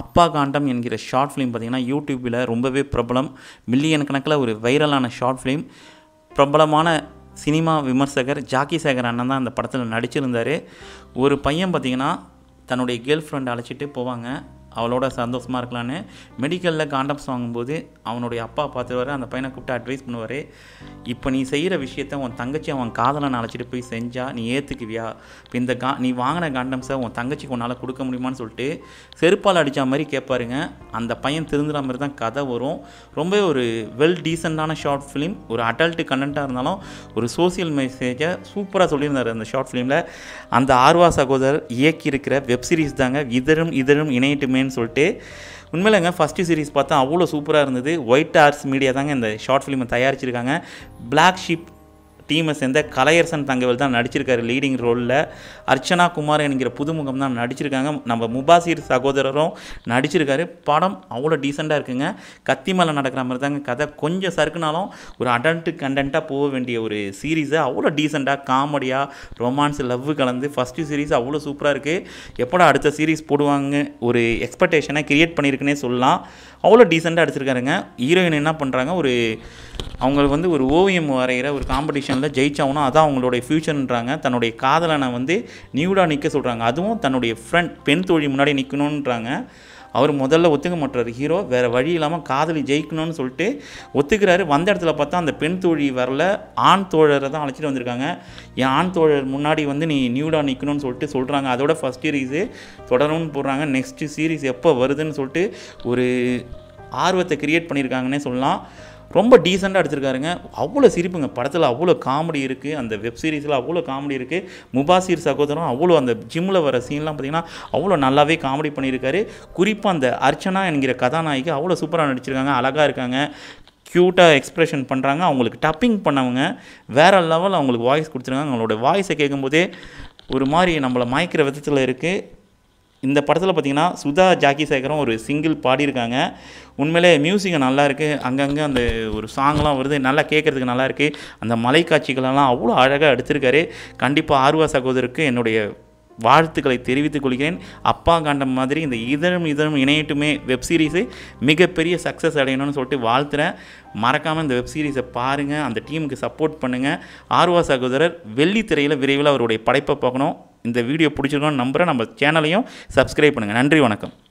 அப்பா காண்டம் என்கிற short film பார்த்திங்கன்னா யூடியூப்பில் ரொம்பவே பிரபலம் மில்லியன் கணக்கில் ஒரு வைரலான ஷார்ட் ஃபிலிம் பிரபலமான சினிமா விமர்சகர் ஜாக்கி சேகர் அண்ணன் தான் அந்த படத்தில் நடிச்சிருந்தார் ஒரு பையன் பார்த்திங்கன்னா தன்னுடைய கேர்ள் ஃப்ரெண்டை அழைச்சிட்டு போவாங்க அவளோட சந்தோஷமாக இருக்கலான்னு மெடிக்கலில் காண்டம்ஸ் வாங்கும்போது அவனுடைய அப்பா பார்த்துருவார் அந்த பையனை கூப்பிட்டு அட்வைஸ் பண்ணுவார் இப்போ நீ செய்கிற விஷயத்த உன் தங்கச்சி அவன் காதலை அழைச்சிட்டு போய் செஞ்சால் நீ ஏற்றுக்குவியா இப்போ இந்த கா நீ வாங்கின காண்டம்ஸை உன் தங்கச்சிக்கு உன்னால் கொடுக்க முடியுமான்னு சொல்லிட்டு செருப்பால் அடித்த மாதிரி கேட்பாருங்க அந்த பையன் திருந்துற மாதிரி தான் கதை வரும் ரொம்ப ஒரு வெல் டீசெண்டான ஷார்ட் ஃபிலிம் ஒரு அடல்ட்டு கண்டென்ட்டாக இருந்தாலும் ஒரு சோசியல் மெசேஜை சூப்பராக சொல்லியிருந்தார் அந்த ஷார்ட் ஃபிலிமில் அந்த ஆர்வா சகோதரர் இயக்கியிருக்கிற வெப்சீரிஸ் தாங்க இதரும் இதரும் இணையட்டுமே பண்ணேன்னு சொல்லிட்டு உண்மையிலங்க ஃபஸ்ட்டு சீரிஸ் பார்த்தா அவ்வளோ சூப்பராக இருந்தது ஒயிட் ஆர்ட்ஸ் மீடியா தாங்க இந்த ஷார்ட் ஃபிலிமை தயாரிச்சிருக்காங்க பிளாக் ஷிப் டீமை சேர்ந்த கலையரசன் தங்கவேல் தான் நடிச்சிருக்காரு லீடிங் ரோலில் அர்ச்சனா குமார் என்கிற புதுமுகம் தான் நடிச்சிருக்காங்க நம்ம முபாசிர் சகோதரரும் நடிச்சிருக்காரு படம் அவ்வளோ டீசெண்டாக இருக்குங்க கத்தி மேலே நடக்கிற மாதிரி தாங்க கதை கொஞ்சம் சறுக்குனாலும் ஒரு அடல்ட்டு கண்டென்ட்டாக போக வேண்டிய ஒரு சீரீஸை அவ்வளோ டீசெண்டாக காமெடியாக ரொமான்ஸ் லவ் கலந்து ஃபஸ்ட்டு சீரீஸ் அவ்வளோ சூப்பராக இருக்குது எப்படா அடுத்த சீரீஸ் போடுவாங்க ஒரு எக்ஸ்பெக்டேஷனை க்ரியேட் பண்ணியிருக்குன்னே சொல்லலாம் அவ்வளோ டீசெண்டாக அடிச்சிருக்காருங்க ஹீரோயின் என்ன பண்ணுறாங்க ஒரு அவங்களுக்கு வந்து ஒரு ஓவியம் வரைகிற ஒரு காம்படிஷனில் ஜெயிச்சாங்கன்னா அதான் அவங்களுடைய ஃப்யூச்சர்ன்றாங்க தன்னுடைய காதலனை வந்து நியூடாக நிற்க சொல்கிறாங்க அதுவும் தன்னுடைய ஃப்ரெண்ட் பெண் தோழி முன்னாடி நிற்கணுன்றாங்க அவர் முதல்ல ஒத்துக்க மாட்டுறாரு ஹீரோ வேறு வழி இல்லாமல் காதலி ஜெயிக்கணும்னு சொல்லிட்டு ஒத்துக்கிறாரு வந்த இடத்துல பார்த்தா அந்த பெண் தோழி வரல ஆண் தோழரை தான் அழைச்சிட்டு வந்திருக்காங்க என் ஆண் தோழர் முன்னாடி வந்து நீ நியூடாக நிற்கணும்னு சொல்லிட்டு சொல்கிறாங்க அதோட ஃபஸ்ட் சீரீஸு தொடரும்னு போடுறாங்க நெக்ஸ்ட்டு சீரீஸ் எப்போ வருதுன்னு சொல்லிட்டு ஒரு ஆர்வத்தை க்ரியேட் பண்ணியிருக்காங்கன்னே சொல்லலாம் ரொம்ப டீசெண்டாக அடிச்சிருக்காருங்க அவ்வளோ சிரிப்புங்க படத்தில் அவ்வளோ காமெடி இருக்குது அந்த வெப் சீரிஸில் அவ்வளோ காமெடி இருக்குது முபாசிர் சகோதரம் அவ்வளோ அந்த ஜிம்மில் வர சீன்லாம் பார்த்திங்கன்னா அவ்வளோ நல்லாவே காமெடி பண்ணியிருக்காரு குறிப்பாக அந்த அர்ச்சனா என்கிற கதாநாயகி அவ்வளோ சூப்பராக நடிச்சிருக்காங்க அழகாக இருக்காங்க க்யூட்டாக எக்ஸ்ப்ரெஷன் பண்ணுறாங்க அவங்களுக்கு டப்பிங் பண்ணவங்க வேறு லெவலில் அவங்களுக்கு வாய்ஸ் கொடுத்துருக்காங்க அவங்களோட வாய்ஸை கேட்கும்போதே ஒரு மாதிரி நம்மளை மயக்கிற விதத்தில் இருக்குது இந்த படத்தில் பார்த்திங்கன்னா சுதா ஜாக்கி சேகரும் ஒரு சிங்கிள் பாடியிருக்காங்க உண்மையிலே மியூசிக் நல்லாயிருக்கு அங்கங்கே அந்த ஒரு சாங்லாம் வருது நல்லா கேட்குறதுக்கு நல்லாயிருக்கு அந்த மலை காட்சிகளெல்லாம் அவ்வளோ அழகாக எடுத்திருக்காரு கண்டிப்பாக ஆர்வா சகோதரருக்கு என்னுடைய வாழ்த்துக்களை தெரிவித்துக் கொள்கிறேன் அப்பா காண்டம் மாதிரி இந்த இதழும் இதழும் இணையட்டுமே வெப்சீரீஸு மிகப்பெரிய சக்ஸஸ் அடையணும்னு சொல்லிட்டு வாழ்த்துறேன் மறக்காமல் இந்த வெப்சீரிஸை பாருங்கள் அந்த டீமுக்கு சப்போர்ட் பண்ணுங்கள் ஆர்வா சகோதரர் வெள்ளித்திரையில் விரைவில் அவருடைய படைப்பை பார்க்கணும் இந்த வீடியோ பிடிச்சிருக்கோன்னு நம்புகிறேன் நம்ம சேனலையும் சப்ஸ்கிரைப் பண்ணுங்கள் நன்றி வணக்கம்